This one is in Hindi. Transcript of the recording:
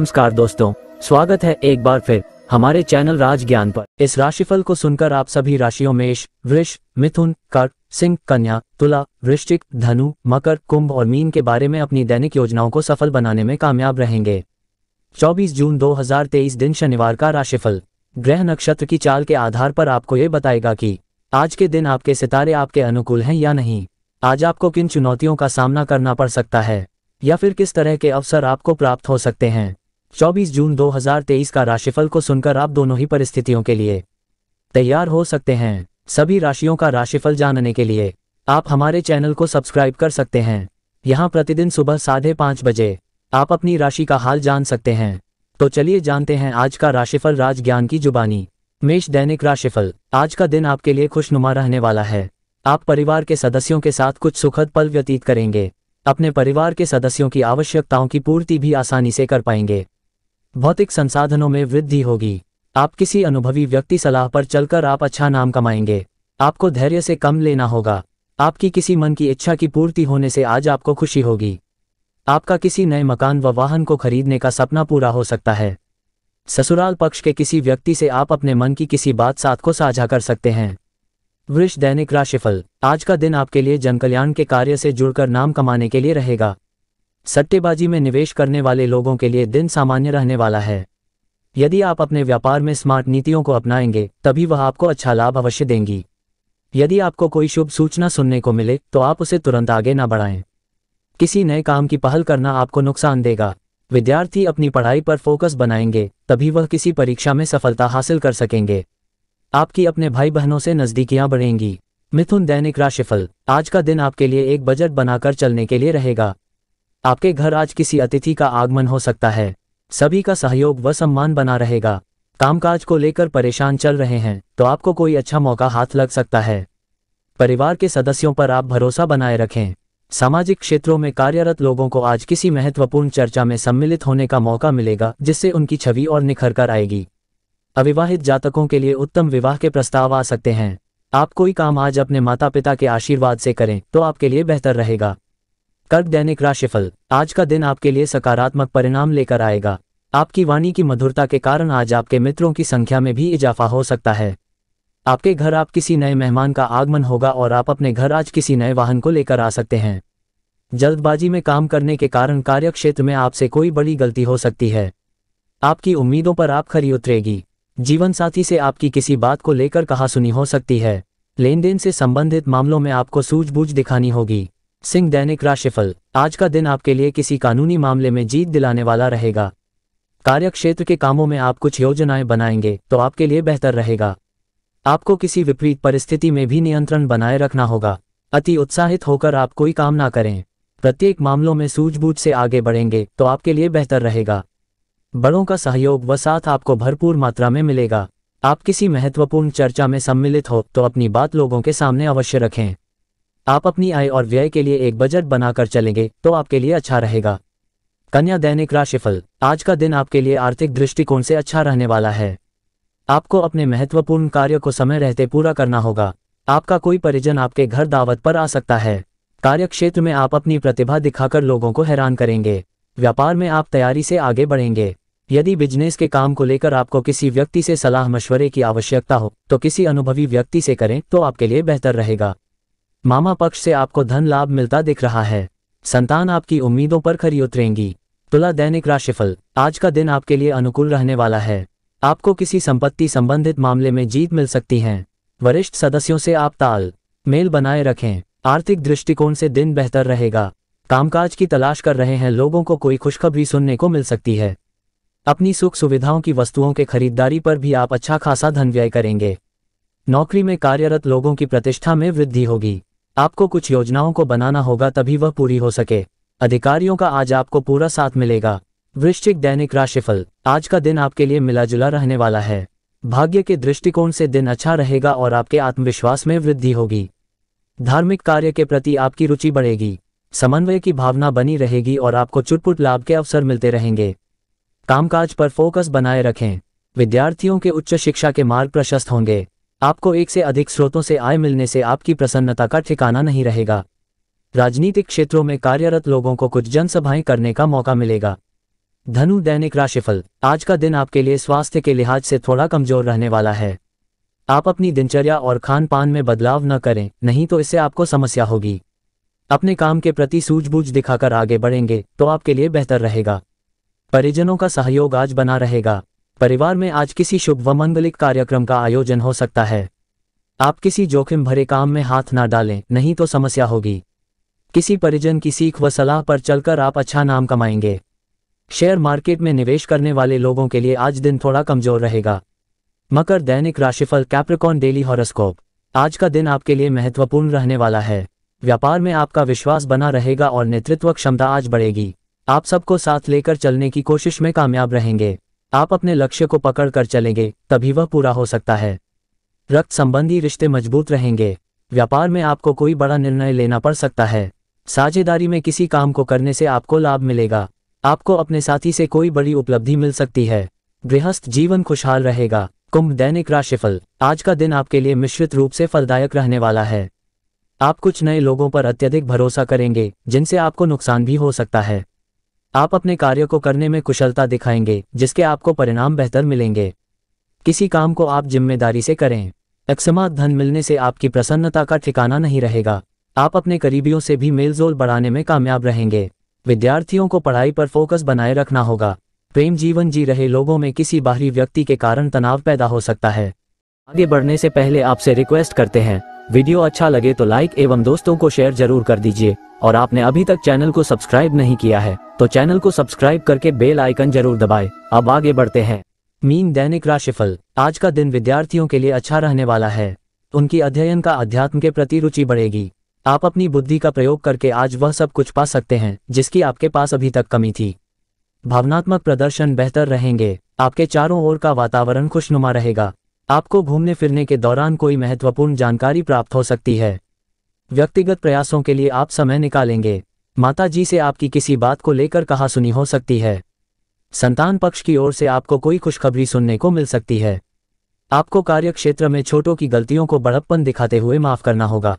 नमस्कार दोस्तों स्वागत है एक बार फिर हमारे चैनल राज ज्ञान पर इस राशिफल को सुनकर आप सभी राशियों में वृष मिथुन कर सिंह कन्या तुला वृश्चिक धनु मकर कुंभ और मीन के बारे में अपनी दैनिक योजनाओं को सफल बनाने में कामयाब रहेंगे 24 जून 2023 दिन शनिवार का राशिफल ग्रह नक्षत्र की चाल के आधार पर आपको ये बताएगा कि आज के दिन आपके सितारे आपके अनुकूल हैं या नहीं आज आपको किन चुनौतियों का सामना करना पड़ सकता है या फिर किस तरह के अवसर आपको प्राप्त हो सकते हैं 24 जून 2023 का राशिफल को सुनकर आप दोनों ही परिस्थितियों के लिए तैयार हो सकते हैं सभी राशियों का राशिफल जानने के लिए आप हमारे चैनल को सब्सक्राइब कर सकते हैं यहाँ प्रतिदिन सुबह साढ़े पाँच बजे आप अपनी राशि का हाल जान सकते हैं तो चलिए जानते हैं आज का राशिफल राज ज्ञान की जुबानी मेष दैनिक राशिफल आज का दिन आपके लिए खुशनुमा रहने वाला है आप परिवार के सदस्यों के साथ कुछ सुखद पल व्यतीत करेंगे अपने परिवार के सदस्यों की आवश्यकताओं की पूर्ति भी आसानी से कर पाएंगे भौतिक संसाधनों में वृद्धि होगी आप किसी अनुभवी व्यक्ति सलाह पर चलकर आप अच्छा नाम कमाएंगे आपको धैर्य से कम लेना होगा आपकी किसी मन की इच्छा की पूर्ति होने से आज आपको खुशी होगी आपका किसी नए मकान व वाहन को खरीदने का सपना पूरा हो सकता है ससुराल पक्ष के किसी व्यक्ति से आप अपने मन की किसी बात साथ को साझा कर सकते हैं वृक्ष दैनिक राशिफल आज का दिन आपके लिए जनकल्याण के कार्य से जुड़कर नाम कमाने के लिए रहेगा सट्टेबाजी में निवेश करने वाले लोगों के लिए दिन सामान्य रहने वाला है यदि आप अपने व्यापार में स्मार्ट नीतियों को अपनाएंगे तभी वह आपको अच्छा लाभ अवश्य देंगी यदि आपको कोई शुभ सूचना सुनने को मिले तो आप उसे तुरंत आगे न बढ़ाएं किसी नए काम की पहल करना आपको नुकसान देगा विद्यार्थी अपनी पढ़ाई पर फोकस बनाएंगे तभी वह किसी परीक्षा में सफलता हासिल कर सकेंगे आपकी अपने भाई बहनों से नजदीकियां बढ़ेंगी मिथुन दैनिक राशिफल आज का दिन आपके लिए एक बजट बनाकर चलने के लिए रहेगा आपके घर आज किसी अतिथि का आगमन हो सकता है सभी का सहयोग व सम्मान बना रहेगा कामकाज को लेकर परेशान चल रहे हैं तो आपको कोई अच्छा मौका हाथ लग सकता है परिवार के सदस्यों पर आप भरोसा बनाए रखें सामाजिक क्षेत्रों में कार्यरत लोगों को आज किसी महत्वपूर्ण चर्चा में सम्मिलित होने का मौका मिलेगा जिससे उनकी छवि और निखर कर आएगी अविवाहित जातकों के लिए उत्तम विवाह के प्रस्ताव आ सकते हैं आप कोई काम आज अपने माता पिता के आशीर्वाद से करें तो आपके लिए बेहतर रहेगा कर्क दैनिक राशिफल आज का दिन आपके लिए सकारात्मक परिणाम लेकर आएगा आपकी वाणी की मधुरता के कारण आज आपके मित्रों की संख्या में भी इजाफा हो सकता है आपके घर आप किसी नए मेहमान का आगमन होगा और आप अपने घर आज किसी नए वाहन को लेकर आ सकते हैं जल्दबाजी में काम करने के कारण कार्यक्षेत्र में आपसे कोई बड़ी गलती हो सकती है आपकी उम्मीदों पर आप खरी उतरेगी जीवन साथी से आपकी किसी बात को लेकर कहा सुनी हो सकती है लेन देन से संबंधित मामलों में आपको सूझबूझ दिखानी होगी सिंह दैनिक राशिफल आज का दिन आपके लिए किसी कानूनी मामले में जीत दिलाने वाला रहेगा कार्यक्षेत्र के कामों में आप कुछ योजनाएं बनाएंगे तो आपके लिए बेहतर रहेगा आपको किसी विपरीत परिस्थिति में भी नियंत्रण बनाए रखना होगा अति उत्साहित होकर आप कोई काम ना करें प्रत्येक मामलों में सूझबूझ से आगे बढ़ेंगे तो आपके लिए बेहतर रहेगा बड़ों का सहयोग व साथ आपको भरपूर मात्रा में मिलेगा आप किसी महत्वपूर्ण चर्चा में सम्मिलित हो तो अपनी बात लोगों के सामने अवश्य रखें आप अपनी आय और व्यय के लिए एक बजट बनाकर चलेंगे तो आपके लिए अच्छा रहेगा कन्या दैनिक राशिफल आज का दिन आपके लिए आर्थिक दृष्टिकोण से अच्छा रहने वाला है आपको अपने महत्वपूर्ण कार्य को समय रहते पूरा करना होगा आपका कोई परिजन आपके घर दावत पर आ सकता है कार्यक्षेत्र में आप अपनी प्रतिभा दिखाकर लोगों को हैरान करेंगे व्यापार में आप तैयारी से आगे बढ़ेंगे यदि बिजनेस के काम को लेकर आपको किसी व्यक्ति से सलाह मशवरे की आवश्यकता हो तो किसी अनुभवी व्यक्ति से करें तो आपके लिए बेहतर रहेगा मामा पक्ष से आपको धन लाभ मिलता दिख रहा है संतान आपकी उम्मीदों पर खरी उतरेंगी तुला दैनिक राशिफल आज का दिन आपके लिए अनुकूल रहने वाला है आपको किसी संपत्ति संबंधित मामले में जीत मिल सकती है वरिष्ठ सदस्यों से आप ताल मेल बनाए रखें आर्थिक दृष्टिकोण से दिन बेहतर रहेगा कामकाज की तलाश कर रहे हैं लोगों को कोई खुशखबरी सुनने को मिल सकती है अपनी सुख सुविधाओं की वस्तुओं के खरीदारी पर भी आप अच्छा खासा धन व्यय करेंगे नौकरी में कार्यरत लोगों की प्रतिष्ठा में वृद्धि होगी आपको कुछ योजनाओं को बनाना होगा तभी वह पूरी हो सके अधिकारियों का आज आपको पूरा साथ मिलेगा वृश्चिक दैनिक राशिफल आज का दिन आपके लिए मिलाजुला रहने वाला है भाग्य के दृष्टिकोण से दिन अच्छा रहेगा और आपके आत्मविश्वास में वृद्धि होगी धार्मिक कार्य के प्रति आपकी रुचि बढ़ेगी समन्वय की भावना बनी रहेगी और आपको चुटपुट लाभ के अवसर मिलते रहेंगे कामकाज पर फोकस बनाए रखें विद्यार्थियों के उच्च शिक्षा के मार्ग प्रशस्त होंगे आपको एक से अधिक स्रोतों से आय मिलने से आपकी प्रसन्नता का ठिकाना नहीं रहेगा राजनीतिक क्षेत्रों में कार्यरत लोगों को कुछ जनसभाएं करने का मौका मिलेगा धनु दैनिक राशिफल आज का दिन आपके लिए स्वास्थ्य के लिहाज से थोड़ा कमजोर रहने वाला है आप अपनी दिनचर्या और खान पान में बदलाव न करें नहीं तो इससे आपको समस्या होगी अपने काम के प्रति सूझबूझ दिखाकर आगे बढ़ेंगे तो आपके लिए बेहतर रहेगा परिजनों का सहयोग आज बना रहेगा परिवार में आज किसी शुभ व मंगलिक कार्यक्रम का आयोजन हो सकता है आप किसी जोखिम भरे काम में हाथ ना डालें नहीं तो समस्या होगी किसी परिजन की सीख व सलाह पर चलकर आप अच्छा नाम कमाएंगे शेयर मार्केट में निवेश करने वाले लोगों के लिए आज दिन थोड़ा कमजोर रहेगा मकर दैनिक राशिफल कैप्रिकॉन डेली हॉरोस्कोप आज का दिन आपके लिए महत्वपूर्ण रहने वाला है व्यापार में आपका विश्वास बना रहेगा और नेतृत्व क्षमता आज बढ़ेगी आप सबको साथ लेकर चलने की कोशिश में कामयाब रहेंगे आप अपने लक्ष्य को पकड़ कर चलेंगे तभी वह पूरा हो सकता है रक्त संबंधी रिश्ते मजबूत रहेंगे व्यापार में आपको कोई बड़ा निर्णय लेना पड़ सकता है साझेदारी में किसी काम को करने से आपको लाभ मिलेगा आपको अपने साथी से कोई बड़ी उपलब्धि मिल सकती है गृहस्थ जीवन खुशहाल रहेगा कुंभ दैनिक राशिफल आज का दिन आपके लिए मिश्रित रूप से फलदायक रहने वाला है आप कुछ नए लोगों पर अत्यधिक भरोसा करेंगे जिनसे आपको नुकसान भी हो सकता है आप अपने कार्य को करने में कुशलता दिखाएंगे जिसके आपको परिणाम बेहतर मिलेंगे किसी काम को आप जिम्मेदारी से करें अक्समा धन मिलने से आपकी प्रसन्नता का ठिकाना नहीं रहेगा आप अपने करीबियों से भी मेलजोल बढ़ाने में कामयाब रहेंगे विद्यार्थियों को पढ़ाई पर फोकस बनाए रखना होगा प्रेम जीवन जी रहे लोगों में किसी बाहरी व्यक्ति के कारण तनाव पैदा हो सकता है आगे बढ़ने से पहले आपसे रिक्वेस्ट करते हैं वीडियो अच्छा लगे तो लाइक एवं दोस्तों को शेयर जरूर कर दीजिए और आपने अभी तक चैनल को सब्सक्राइब नहीं किया है तो चैनल को सब्सक्राइब करके बेल आइकन जरूर दबाए अब आगे बढ़ते हैं मीन दैनिक राशिफल आज का दिन विद्यार्थियों के लिए अच्छा रहने वाला है उनकी अध्ययन का अध्यात्म के प्रति रुचि बढ़ेगी आप अपनी बुद्धि का प्रयोग करके आज वह सब कुछ पा सकते हैं जिसकी आपके पास अभी तक कमी थी भावनात्मक प्रदर्शन बेहतर रहेंगे आपके चारों ओर का वातावरण खुशनुमा रहेगा आपको घूमने फिरने के दौरान कोई महत्वपूर्ण जानकारी प्राप्त हो सकती है व्यक्तिगत प्रयासों के लिए आप समय निकालेंगे माता जी से आपकी किसी बात को लेकर कहा सुनी हो सकती है संतान पक्ष की ओर से आपको कोई खुशखबरी सुनने को मिल सकती है आपको कार्यक्षेत्र में छोटों की गलतियों को बड़प्पन दिखाते हुए माफ करना होगा